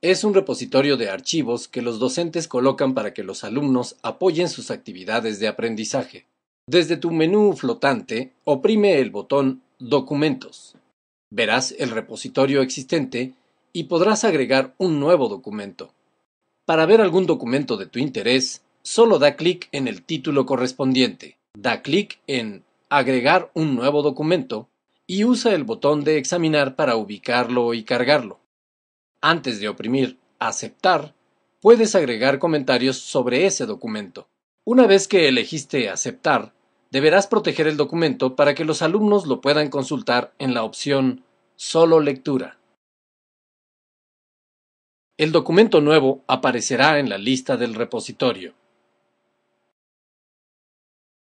Es un repositorio de archivos que los docentes colocan para que los alumnos apoyen sus actividades de aprendizaje. Desde tu menú flotante, oprime el botón Documentos. Verás el repositorio existente y podrás agregar un nuevo documento. Para ver algún documento de tu interés, solo da clic en el título correspondiente. Da clic en Agregar un nuevo documento y usa el botón de Examinar para ubicarlo y cargarlo. Antes de oprimir Aceptar, puedes agregar comentarios sobre ese documento. Una vez que elegiste Aceptar, deberás proteger el documento para que los alumnos lo puedan consultar en la opción Solo lectura. El documento nuevo aparecerá en la lista del repositorio.